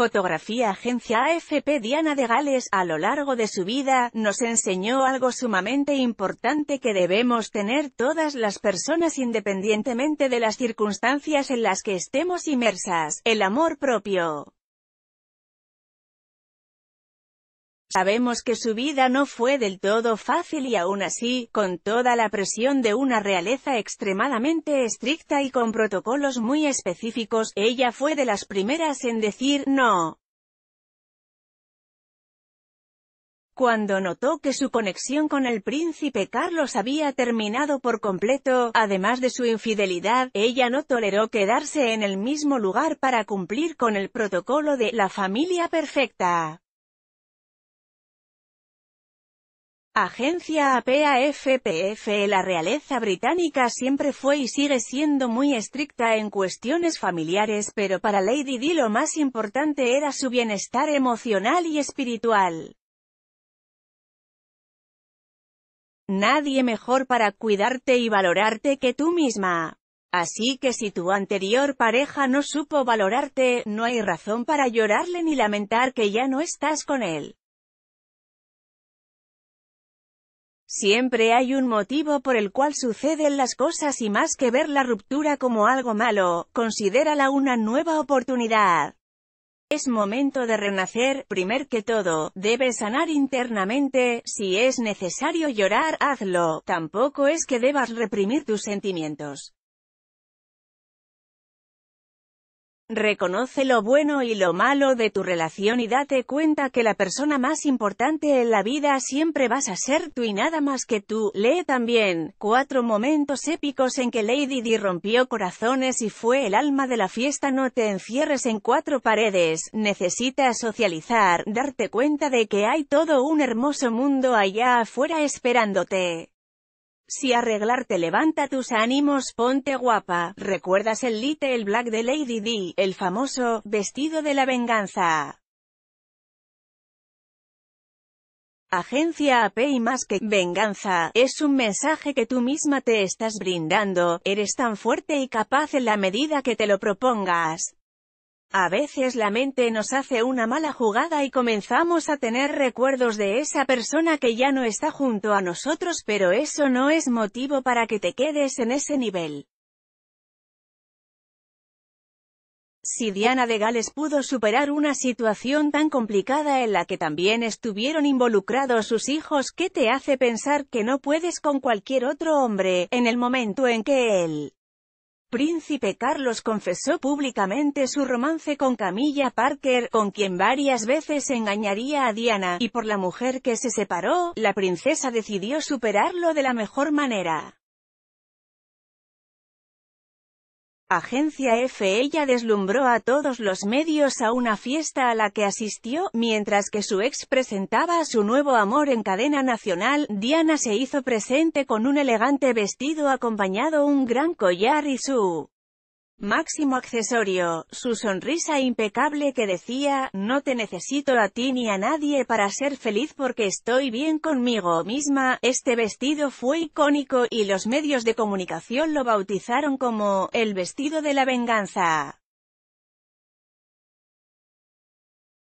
Fotografía Agencia AFP Diana de Gales, a lo largo de su vida, nos enseñó algo sumamente importante que debemos tener todas las personas independientemente de las circunstancias en las que estemos inmersas, el amor propio. Sabemos que su vida no fue del todo fácil y aún así, con toda la presión de una realeza extremadamente estricta y con protocolos muy específicos, ella fue de las primeras en decir «no». Cuando notó que su conexión con el príncipe Carlos había terminado por completo, además de su infidelidad, ella no toleró quedarse en el mismo lugar para cumplir con el protocolo de «la familia perfecta». Agencia APAFPF La realeza británica siempre fue y sigue siendo muy estricta en cuestiones familiares pero para Lady Di lo más importante era su bienestar emocional y espiritual. Nadie mejor para cuidarte y valorarte que tú misma. Así que si tu anterior pareja no supo valorarte, no hay razón para llorarle ni lamentar que ya no estás con él. Siempre hay un motivo por el cual suceden las cosas y más que ver la ruptura como algo malo, considérala una nueva oportunidad. Es momento de renacer, primer que todo, debes sanar internamente, si es necesario llorar, hazlo, tampoco es que debas reprimir tus sentimientos. Reconoce lo bueno y lo malo de tu relación y date cuenta que la persona más importante en la vida siempre vas a ser tú y nada más que tú. Lee también, cuatro momentos épicos en que Lady Di rompió corazones y fue el alma de la fiesta. No te encierres en cuatro paredes, necesitas socializar, darte cuenta de que hay todo un hermoso mundo allá afuera esperándote. Si arreglarte levanta tus ánimos, ponte guapa. ¿Recuerdas el Little Black de Lady D, el famoso vestido de la venganza? Agencia AP y más que venganza, es un mensaje que tú misma te estás brindando, eres tan fuerte y capaz en la medida que te lo propongas. A veces la mente nos hace una mala jugada y comenzamos a tener recuerdos de esa persona que ya no está junto a nosotros pero eso no es motivo para que te quedes en ese nivel. Si Diana de Gales pudo superar una situación tan complicada en la que también estuvieron involucrados sus hijos, ¿qué te hace pensar que no puedes con cualquier otro hombre, en el momento en que él príncipe Carlos confesó públicamente su romance con Camilla Parker, con quien varias veces engañaría a Diana, y por la mujer que se separó, la princesa decidió superarlo de la mejor manera. agencia F. Ella deslumbró a todos los medios a una fiesta a la que asistió, mientras que su ex presentaba a su nuevo amor en cadena nacional, Diana se hizo presente con un elegante vestido acompañado un gran collar y su Máximo accesorio, su sonrisa impecable que decía, no te necesito a ti ni a nadie para ser feliz porque estoy bien conmigo misma, este vestido fue icónico y los medios de comunicación lo bautizaron como, el vestido de la venganza.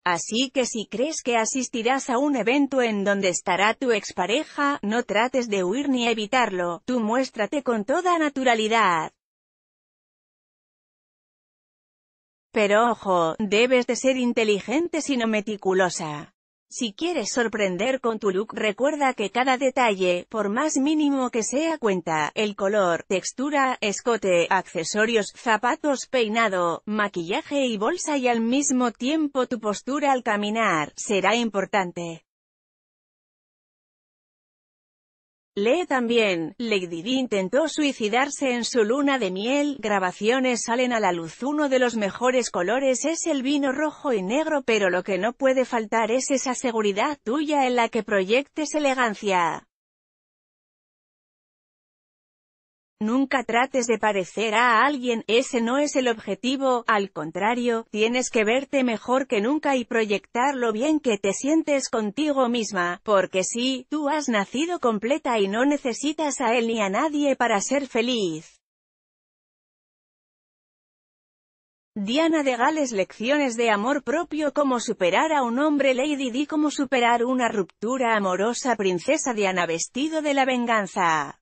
Así que si crees que asistirás a un evento en donde estará tu expareja, no trates de huir ni evitarlo, tú muéstrate con toda naturalidad. Pero ojo, debes de ser inteligente sino meticulosa. Si quieres sorprender con tu look recuerda que cada detalle, por más mínimo que sea cuenta, el color, textura, escote, accesorios, zapatos, peinado, maquillaje y bolsa y al mismo tiempo tu postura al caminar, será importante. Lee también, Lady Di intentó suicidarse en su luna de miel, grabaciones salen a la luz uno de los mejores colores es el vino rojo y negro pero lo que no puede faltar es esa seguridad tuya en la que proyectes elegancia. Nunca trates de parecer a alguien, ese no es el objetivo, al contrario, tienes que verte mejor que nunca y proyectar lo bien que te sientes contigo misma, porque sí, tú has nacido completa y no necesitas a él ni a nadie para ser feliz. Diana de Gales Lecciones de amor propio Cómo superar a un hombre Lady Di Cómo superar una ruptura amorosa Princesa Diana Vestido de la venganza